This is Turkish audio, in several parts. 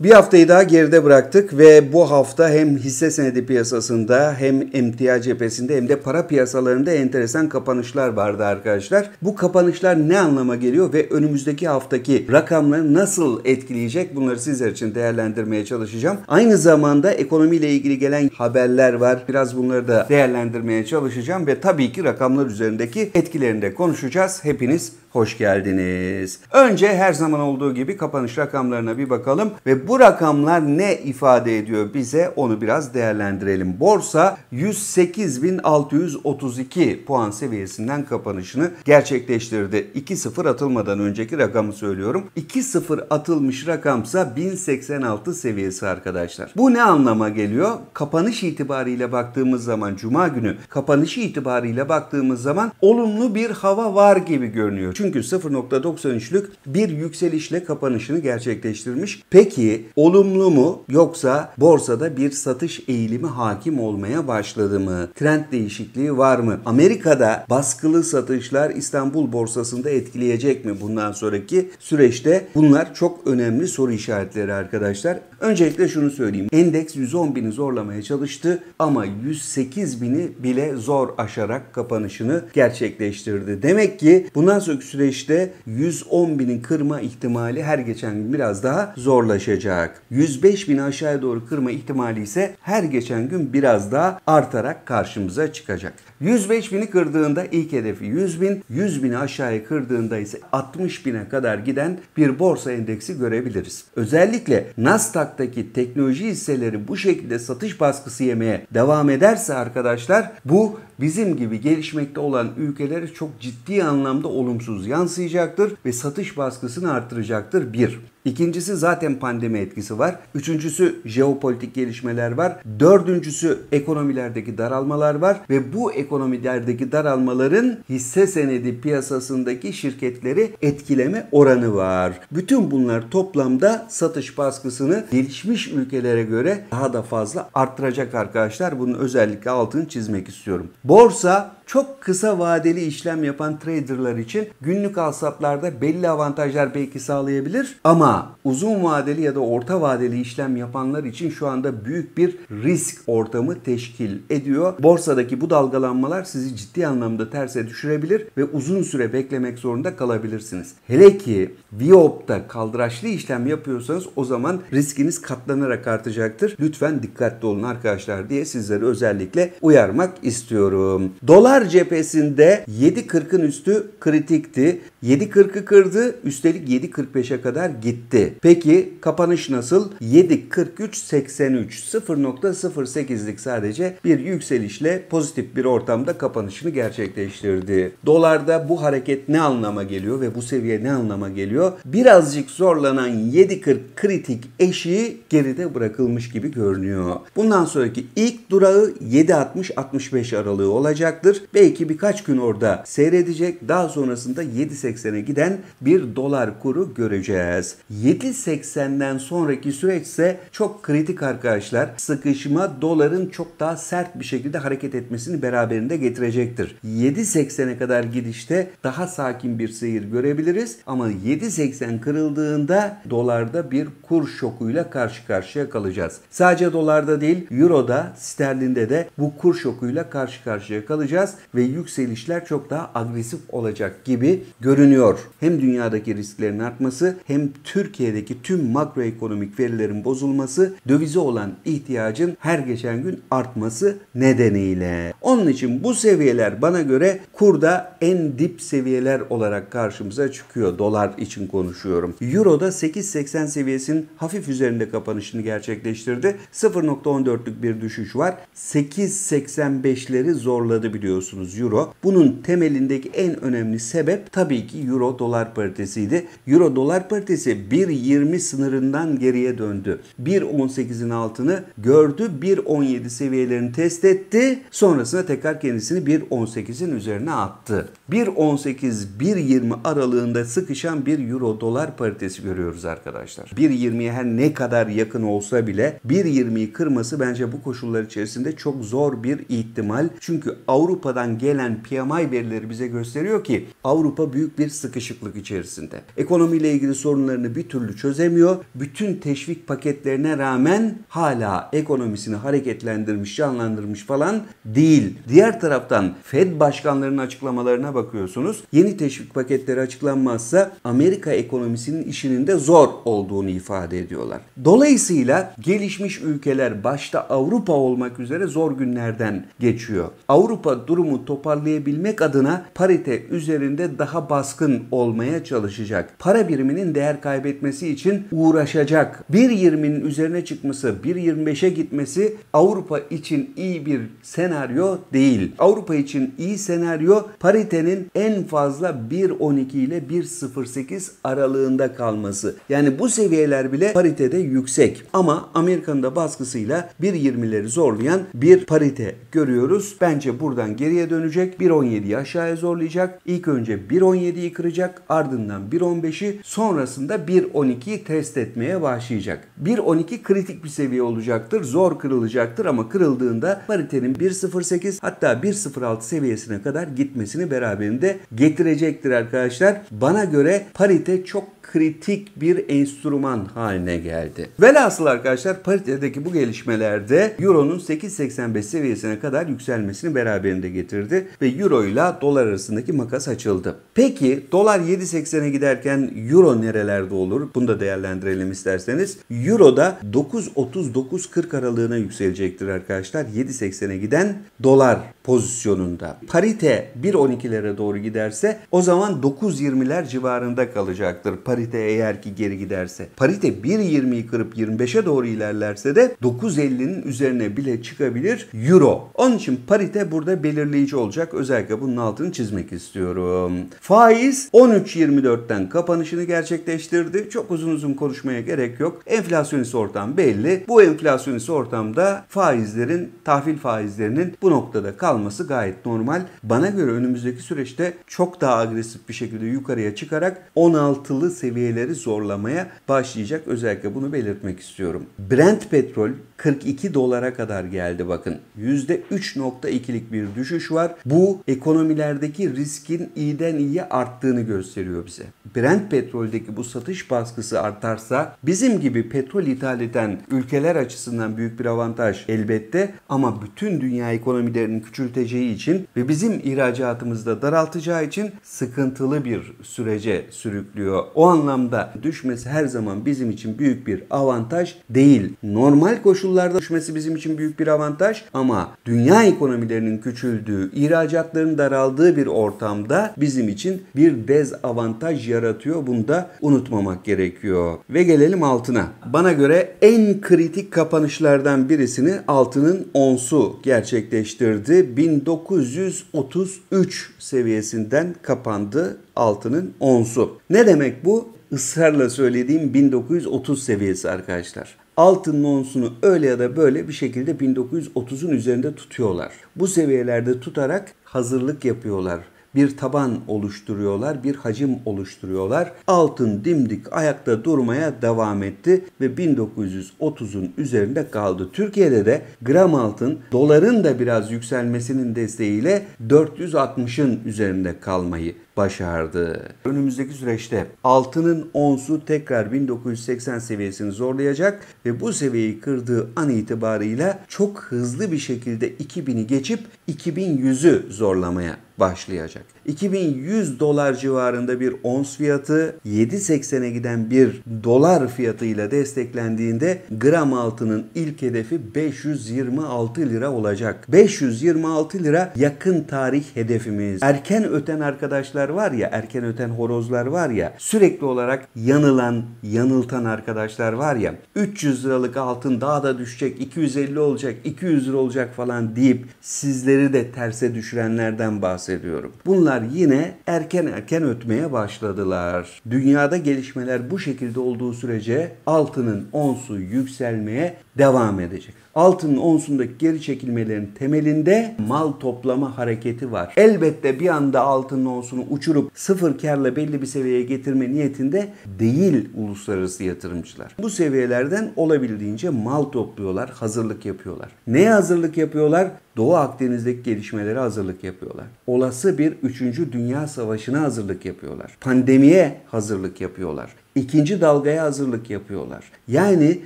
Bir haftayı daha geride bıraktık ve bu hafta hem hisse senedi piyasasında hem emtia cephesinde hem de para piyasalarında enteresan kapanışlar vardı arkadaşlar. Bu kapanışlar ne anlama geliyor ve önümüzdeki haftaki rakamları nasıl etkileyecek bunları sizler için değerlendirmeye çalışacağım. Aynı zamanda ekonomiyle ilgili gelen haberler var. Biraz bunları da değerlendirmeye çalışacağım ve tabii ki rakamlar üzerindeki etkilerini de konuşacağız. Hepiniz Hoş geldiniz. Önce her zaman olduğu gibi kapanış rakamlarına bir bakalım ve bu rakamlar ne ifade ediyor bize onu biraz değerlendirelim. Borsa 108.632 puan seviyesinden kapanışını gerçekleştirdi. 2-0 atılmadan önceki rakamı söylüyorum. 2-0 atılmış rakamsa 1086 seviyesi arkadaşlar. Bu ne anlama geliyor? Kapanış itibariyle baktığımız zaman Cuma günü Kapanış itibariyle baktığımız zaman olumlu bir hava var gibi görünüyor. Çünkü çünkü 0.93'lük bir yükselişle kapanışını gerçekleştirmiş. Peki olumlu mu yoksa borsada bir satış eğilimi hakim olmaya başladı mı? Trend değişikliği var mı? Amerika'da baskılı satışlar İstanbul borsasında etkileyecek mi bundan sonraki süreçte? Bunlar çok önemli soru işaretleri arkadaşlar. Öncelikle şunu söyleyeyim. Endeks 110 bini zorlamaya çalıştı ama 108 bini bile zor aşarak kapanışını gerçekleştirdi. Demek ki bundan sonraki süreçte 110 binin kırma ihtimali her geçen gün biraz daha zorlaşacak. 105 bin aşağıya doğru kırma ihtimali ise her geçen gün biraz daha artarak karşımıza çıkacak. 105 bini kırdığında ilk hedefi 100 bin, 100 bini aşağıya kırdığında ise 60 bine kadar giden bir borsa endeksi görebiliriz. Özellikle Nasdaq'taki teknoloji hisseleri bu şekilde satış baskısı yemeye devam ederse arkadaşlar bu bizim gibi gelişmekte olan ülkeleri çok ciddi anlamda olumsuz %30 yansıyacaktır ve satış baskısını arttıracaktır. 1. İkincisi zaten pandemi etkisi var. Üçüncüsü jeopolitik gelişmeler var. Dördüncüsü ekonomilerdeki daralmalar var ve bu ekonomilerdeki daralmaların hisse senedi piyasasındaki şirketleri etkileme oranı var. Bütün bunlar toplamda satış baskısını gelişmiş ülkelere göre daha da fazla arttıracak arkadaşlar. Bunun özellikle altını çizmek istiyorum. Borsa çok kısa vadeli işlem yapan traderlar için günlük alsaplarda belli avantajlar belki sağlayabilir ama uzun vadeli ya da orta vadeli işlem yapanlar için şu anda büyük bir risk ortamı teşkil ediyor. Borsadaki bu dalgalanmalar sizi ciddi anlamda terse düşürebilir ve uzun süre beklemek zorunda kalabilirsiniz. Hele ki Viop'ta kaldıraçlı işlem yapıyorsanız o zaman riskiniz katlanarak artacaktır. Lütfen dikkatli olun arkadaşlar diye sizleri özellikle uyarmak istiyorum. Dolar cephesinde 7.40'ın üstü kritikti. 7.40'ı kırdı üstelik 7.45'e kadar gitti gitti. Peki kapanış nasıl? 7.43.83 0.08'lik sadece bir yükselişle pozitif bir ortamda kapanışını gerçekleştirdi. Dolarda bu hareket ne anlama geliyor ve bu seviye ne anlama geliyor? Birazcık zorlanan 7.40 kritik eşiği geride bırakılmış gibi görünüyor. Bundan sonraki ilk durağı 7.60-65 aralığı olacaktır. Belki birkaç gün orada seyredecek. Daha sonrasında 7.80'e giden bir dolar kuru göreceğiz. 7.80'den sonraki süreçse çok kritik arkadaşlar. Sıkışma doların çok daha sert bir şekilde hareket etmesini beraberinde getirecektir. 7.80'e kadar gidişte daha sakin bir seyir görebiliriz ama 7.80 kırıldığında dolarda bir kur şokuyla karşı karşıya kalacağız. Sadece dolarda değil, euroda, sterlinde de bu kur şokuyla karşı karşıya kalacağız ve yükselişler çok daha agresif olacak gibi görünüyor. Hem dünyadaki risklerin artması hem Türk Türkiye'deki tüm makroekonomik verilerin bozulması, dövize olan ihtiyacın her geçen gün artması nedeniyle. Onun için bu seviyeler bana göre kurda en dip seviyeler olarak karşımıza çıkıyor. Dolar için konuşuyorum. Euro da 8.80 seviyesinin hafif üzerinde kapanışını gerçekleştirdi. 0.14'lük bir düşüş var. 8.85'leri zorladı biliyorsunuz Euro. Bunun temelindeki en önemli sebep tabii ki Euro dolar paritesiydi. Euro dolar paritesi 1.20 sınırından geriye döndü. 1.18'in altını gördü. 1.17 seviyelerini test etti. Sonrasında tekrar kendisini 1.18'in üzerine attı. 1.18-1.20 aralığında sıkışan bir euro dolar paritesi görüyoruz arkadaşlar. 1.20'ye her ne kadar yakın olsa bile 1.20'yi kırması bence bu koşullar içerisinde çok zor bir ihtimal. Çünkü Avrupa'dan gelen PMI verileri bize gösteriyor ki Avrupa büyük bir sıkışıklık içerisinde. Ekonomiyle ilgili sorunlarını bir türlü çözemiyor. Bütün teşvik paketlerine rağmen hala ekonomisini hareketlendirmiş, canlandırmış falan değil. Diğer taraftan Fed başkanlarının açıklamalarına bakıyorsunuz. Yeni teşvik paketleri açıklanmazsa Amerika ekonomisinin işinin de zor olduğunu ifade ediyorlar. Dolayısıyla gelişmiş ülkeler başta Avrupa olmak üzere zor günlerden geçiyor. Avrupa durumu toparlayabilmek adına parite üzerinde daha baskın olmaya çalışacak. Para biriminin değer kaybı kaybetmesi için uğraşacak. 1.20'nin üzerine çıkması, 1.25'e gitmesi Avrupa için iyi bir senaryo değil. Avrupa için iyi senaryo paritenin en fazla 1.12 ile 1.08 aralığında kalması. Yani bu seviyeler bile paritede yüksek. Ama Amerika'nın da baskısıyla 1.20'leri zorlayan bir parite görüyoruz. Bence buradan geriye dönecek. 1.17'yi aşağıya zorlayacak. İlk önce 1.17'yi kıracak. Ardından 1.15'i sonrasında 1 1.12'yi test etmeye başlayacak. 1.12 kritik bir seviye olacaktır. Zor kırılacaktır ama kırıldığında paritenin 1.08 hatta 1.06 seviyesine kadar gitmesini beraberinde getirecektir arkadaşlar. Bana göre parite çok kritik bir enstrüman haline geldi. Velhasıl arkadaşlar paritedeki bu gelişmelerde Euro'nun 8.85 seviyesine kadar yükselmesini beraberinde getirdi ve Euro ile dolar arasındaki makas açıldı. Peki dolar 7.80'e giderken Euro nerelerde oldu? olur. Bunu da değerlendirelim isterseniz. Euro da 9.39.40 aralığına yükselecektir arkadaşlar. 7.80'e giden dolar pozisyonunda. Parite 1.12'lere doğru giderse o zaman 9.20'ler civarında kalacaktır. Parite eğer ki geri giderse. Parite 1.20'yi kırıp 25'e doğru ilerlerse de 9.50'nin üzerine bile çıkabilir euro. Onun için parite burada belirleyici olacak. Özellikle bunun altını çizmek istiyorum. Faiz 13.24'ten kapanışını gerçekleştirdi girdi. Çok uzun uzun konuşmaya gerek yok. Enflasyonist ortam belli. Bu enflasyonist ortamda faizlerin, tahvil faizlerinin bu noktada kalması gayet normal. Bana göre önümüzdeki süreçte çok daha agresif bir şekilde yukarıya çıkarak 16'lı seviyeleri zorlamaya başlayacak. Özellikle bunu belirtmek istiyorum. Brent petrol 42 dolara kadar geldi bakın. %3.2'lik bir düşüş var. Bu ekonomilerdeki riskin iyiden iyiye arttığını gösteriyor bize. Brent petroldeki bu satış dış baskısı artarsa bizim gibi petrol ithal eden ülkeler açısından büyük bir avantaj elbette ama bütün dünya ekonomilerini küçülteceği için ve bizim ihracatımızda daraltacağı için sıkıntılı bir sürece sürüklüyor. O anlamda düşmesi her zaman bizim için büyük bir avantaj değil. Normal koşullarda düşmesi bizim için büyük bir avantaj ama dünya ekonomilerinin küçüldüğü, ihracatların daraldığı bir ortamda bizim için bir dezavantaj yaratıyor. Bunu da unutmamamız unutmamak gerekiyor. Ve gelelim altına. Bana göre en kritik kapanışlardan birisini altının onsu gerçekleştirdi. 1933 seviyesinden kapandı altının onsu. Ne demek bu? Israrla söylediğim 1930 seviyesi arkadaşlar altın nonsunu öyle ya da böyle bir şekilde 1930'un üzerinde tutuyorlar. Bu seviyelerde tutarak hazırlık yapıyorlar bir taban oluşturuyorlar, bir hacim oluşturuyorlar. Altın dimdik ayakta durmaya devam etti ve 1930'un üzerinde kaldı. Türkiye'de de gram altın doların da biraz yükselmesinin desteğiyle 460'ın üzerinde kalmayı başardı. Önümüzdeki süreçte altının onsu tekrar 1980 seviyesini zorlayacak ve bu seviyeyi kırdığı an itibarıyla çok hızlı bir şekilde 2000'i geçip 2100'ü zorlamaya başlayacak. 2100 dolar civarında bir ons fiyatı 7.80'e giden bir dolar fiyatıyla desteklendiğinde gram altının ilk hedefi 526 lira olacak. 526 lira yakın tarih hedefimiz. Erken öten arkadaşlar horozlar var ya, erken öten horozlar var ya, sürekli olarak yanılan, yanıltan arkadaşlar var ya, 300 liralık altın daha da düşecek, 250 olacak, 200 lira olacak falan deyip sizleri de terse düşürenlerden bahsediyorum. Bunlar yine erken erken ötmeye başladılar. Dünyada gelişmeler bu şekilde olduğu sürece altının onsu yükselmeye devam edecek altının onsundaki geri çekilmelerin temelinde mal toplama hareketi var. Elbette bir anda altının onsunu uçurup sıfır karla belli bir seviyeye getirme niyetinde değil uluslararası yatırımcılar. Bu seviyelerden olabildiğince mal topluyorlar, hazırlık yapıyorlar. Neye hazırlık yapıyorlar? Doğu Akdeniz'deki gelişmelere hazırlık yapıyorlar. Olası bir 3. Dünya Savaşı'na hazırlık yapıyorlar. Pandemiye hazırlık yapıyorlar. İkinci dalgaya hazırlık yapıyorlar. Yani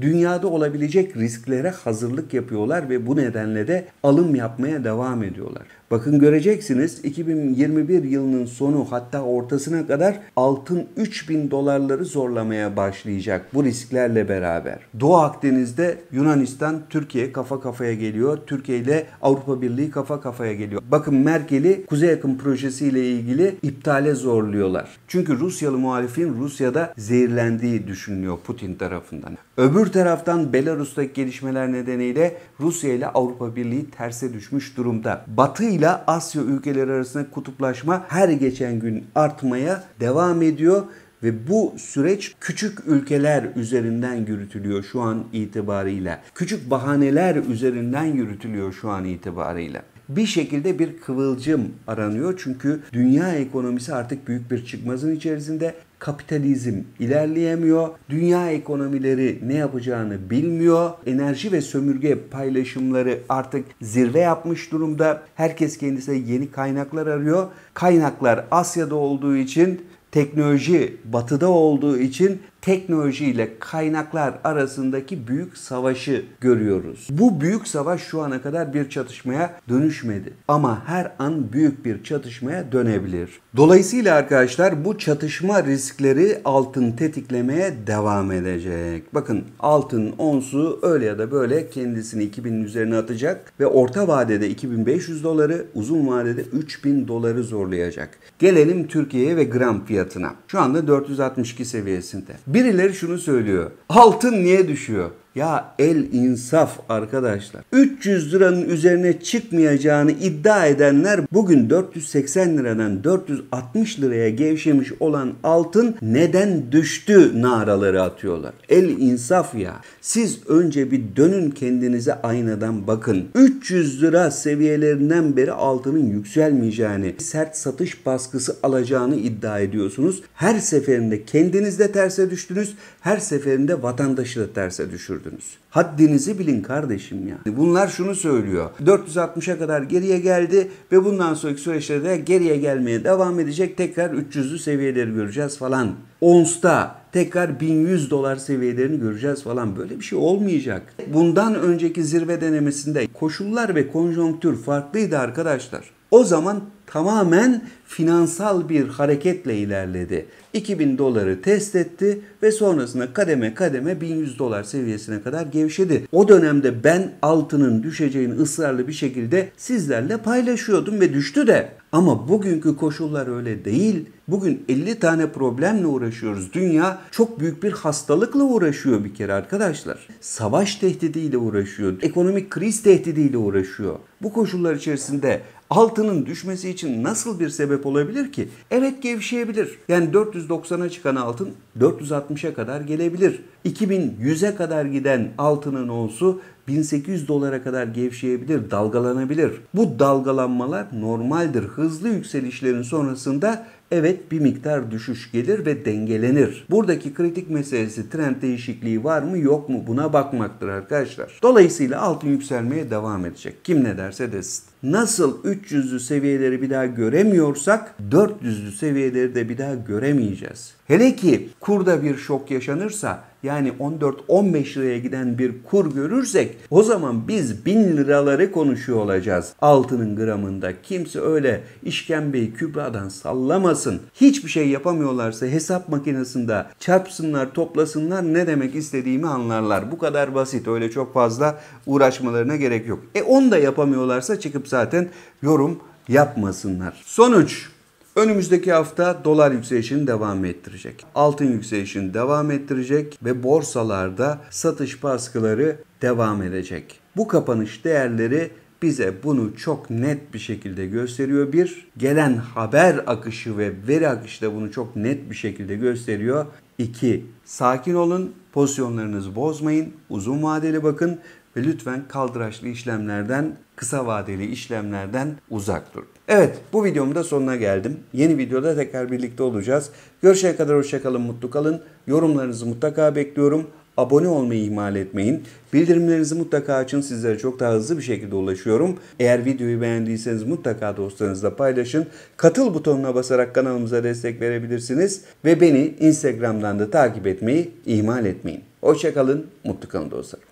dünyada olabilecek risklere hazırlık yapıyorlar ve bu nedenle de alım yapmaya devam ediyorlar. Bakın göreceksiniz 2021 yılının sonu hatta ortasına kadar altın 3000 dolarları zorlamaya başlayacak bu risklerle beraber. Doğu Akdeniz'de Yunanistan Türkiye kafa kafaya geliyor. Türkiye ile Avrupa Birliği kafa kafaya geliyor. Bakın Merkel'i Kuzey Yakın Projesi ile ilgili iptale zorluyorlar. Çünkü Rusyalı muhalifin Rusya'da zehirlendiği düşünülüyor Putin tarafından. Öbür taraftan Belarus'taki gelişmeler nedeniyle Rusya ile Avrupa Birliği terse düşmüş durumda. Batı ile Asya ülkeleri arasında kutuplaşma her geçen gün artmaya devam ediyor ve bu süreç küçük ülkeler üzerinden yürütülüyor şu an itibarıyla. Küçük bahaneler üzerinden yürütülüyor şu an itibarıyla bir şekilde bir kıvılcım aranıyor. Çünkü dünya ekonomisi artık büyük bir çıkmazın içerisinde. Kapitalizm ilerleyemiyor. Dünya ekonomileri ne yapacağını bilmiyor. Enerji ve sömürge paylaşımları artık zirve yapmış durumda. Herkes kendisine yeni kaynaklar arıyor. Kaynaklar Asya'da olduğu için teknoloji batıda olduğu için teknoloji ile kaynaklar arasındaki büyük savaşı görüyoruz. Bu büyük savaş şu ana kadar bir çatışmaya dönüşmedi ama her an büyük bir çatışmaya dönebilir. Dolayısıyla arkadaşlar bu çatışma riskleri altın tetiklemeye devam edecek. Bakın altın onsu öyle ya da böyle kendisini 2000'in üzerine atacak ve orta vadede 2500 doları, uzun vadede 3000 doları zorlayacak. Gelelim Türkiye'ye ve gram fiyatına. Şu anda 462 seviyesinde. Birileri şunu söylüyor. Altın niye düşüyor? Ya el insaf arkadaşlar. 300 liranın üzerine çıkmayacağını iddia edenler bugün 480 liradan 460 liraya gevşemiş olan altın neden düştü naraları atıyorlar. El insaf ya. Siz önce bir dönün kendinize aynadan bakın. 300 lira seviyelerinden beri altının yükselmeyeceğini, sert satış baskısı alacağını iddia ediyorsunuz. Her seferinde kendinizde terse düştünüz, her seferinde vatandaşı da terse düşürdünüz düşürdünüz. Haddinizi bilin kardeşim ya. Bunlar şunu söylüyor. 460'a kadar geriye geldi ve bundan sonraki süreçlerde de geriye gelmeye devam edecek. Tekrar 300'lü seviyeleri göreceğiz falan. Onsta tekrar 1100 dolar seviyelerini göreceğiz falan böyle bir şey olmayacak. Bundan önceki zirve denemesinde koşullar ve konjonktür farklıydı arkadaşlar. O zaman tamamen finansal bir hareketle ilerledi. 2000 doları test etti ve sonrasında kademe kademe 1100 dolar seviyesine kadar gevşedi. O dönemde ben altının düşeceğini ısrarlı bir şekilde sizlerle paylaşıyordum ve düştü de. Ama bugünkü koşullar öyle değil. Bugün 50 tane problemle uğraşıyoruz. Dünya çok büyük bir hastalıkla uğraşıyor bir kere arkadaşlar. Savaş tehdidiyle uğraşıyor. Ekonomik kriz tehdidiyle uğraşıyor. Bu koşullar içerisinde altının düşmesi için nasıl bir sebep olabilir ki? Evet gevşeyebilir. Yani 490'a çıkan altın 460'a kadar gelebilir. 2100'e kadar giden altının onsu 1800 dolara kadar gevşeyebilir, dalgalanabilir. Bu dalgalanmalar normaldir. Hızlı yükselişlerin sonrasında evet bir miktar düşüş gelir ve dengelenir. Buradaki kritik meselesi trend değişikliği var mı yok mu buna bakmaktır arkadaşlar. Dolayısıyla altın yükselmeye devam edecek. Kim ne derse desin nasıl 300'lü seviyeleri bir daha göremiyorsak 400'lü seviyeleri de bir daha göremeyeceğiz. Hele ki kurda bir şok yaşanırsa yani 14-15 liraya giden bir kur görürsek o zaman biz 1000 liraları konuşuyor olacağız. Altının gramında kimse öyle işkembeyi kübradan sallamasın. Hiçbir şey yapamıyorlarsa hesap makinesinde çarpsınlar toplasınlar ne demek istediğimi anlarlar. Bu kadar basit öyle çok fazla uğraşmalarına gerek yok. E onu da yapamıyorlarsa çıkıp zaten yorum yapmasınlar. Sonuç Önümüzdeki hafta dolar yükselişini devam ettirecek. Altın yükselişini devam ettirecek ve borsalarda satış baskıları devam edecek. Bu kapanış değerleri bize bunu çok net bir şekilde gösteriyor. Bir, gelen haber akışı ve veri akışı da bunu çok net bir şekilde gösteriyor. İki, sakin olun, pozisyonlarınızı bozmayın, uzun vadeli bakın ve lütfen kaldıraçlı işlemlerden, kısa vadeli işlemlerden uzak dur. Evet bu videomun da sonuna geldim. Yeni videoda tekrar birlikte olacağız. Görüşene kadar hoşçakalın, mutlu kalın. Yorumlarınızı mutlaka bekliyorum. Abone olmayı ihmal etmeyin. Bildirimlerinizi mutlaka açın. Sizlere çok daha hızlı bir şekilde ulaşıyorum. Eğer videoyu beğendiyseniz mutlaka dostlarınızla paylaşın. Katıl butonuna basarak kanalımıza destek verebilirsiniz. Ve beni Instagram'dan da takip etmeyi ihmal etmeyin. Hoşçakalın, mutlu kalın dostlar.